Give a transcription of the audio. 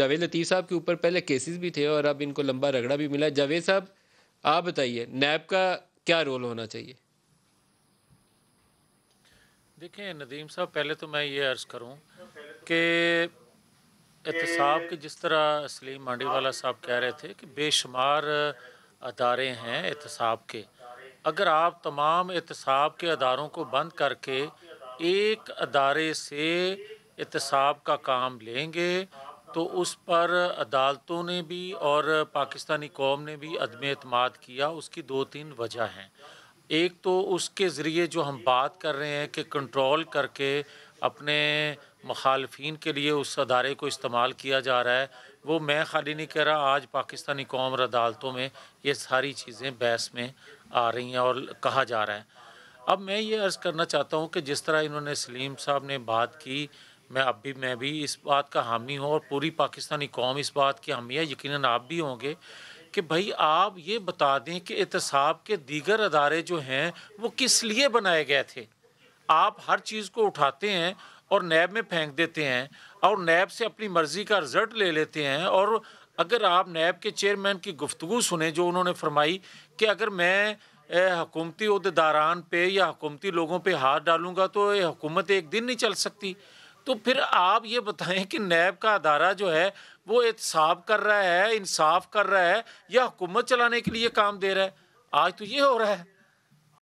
जावेद लतीफ़ साहब के ऊपर पहले केसेस भी थे और अब इनको लंबा रगड़ा भी मिला जावेद साहब आप बताइए नैब का क्या रोल होना चाहिए देखिए नदीम साहब पहले तो मैं ये अर्ज़ करूँ कि एहतसाब के जिस तरह सलीम मांडीवाला साहब कह रहे थे कि बेशुमार अदारे हैं एहतसाब के अगर आप तमाम एहतसाब के अदारों को बंद करके एक अदारे से एहतसाब का काम लेंगे तो उस पर अदालतों ने भी और पाकिस्तानी कौम ने भी अदम अतमाद किया उसकी दो तीन वजह हैं एक तो उसके ज़रिए जो हम बात कर रहे हैं कि कंट्रोल करके अपने मुखालफी के लिए उस अदारे को इस्तेमाल किया जा रहा है वो मैं खाली नहीं कह रहा आज पाकिस्तानी कौम और अदालतों में ये सारी चीज़ें बहस में आ रही हैं और कहा जा रहा है अब मैं ये अर्ज़ करना चाहता हूँ कि जिस तरह इन्होंने सलीम साहब ने बात की मैं अब भी मैं भी इस बात का हामी हूँ और पूरी पाकिस्तानी कौम इस बात की हामी है यकीन आप भी होंगे कि भाई आप ये बता दें कि एहतसाब के दीगर अदारे जो हैं वो किस लिए बनाए गए थे आप हर चीज़ को उठाते हैं और नैब में फेंक देते हैं और नैब से अपनी मर्ज़ी का रिजल्ट ले लेते हैं और अगर आप नैब के चेयरमैन की गुफ्तु सुने जो उन्होंने फरमाई कि अगर मैं हकूमती अहदेदारान पे या हकूमती लोगों पे हाथ डालूंगा तो ये हुकूमत एक दिन नहीं चल सकती तो फिर आप ये बताएं कि नैब का अदारा जो है वो एहतसाब कर रहा है इंसाफ कर रहा है या हुकूमत चलाने के लिए काम दे रहा है आज तो ये हो रहा है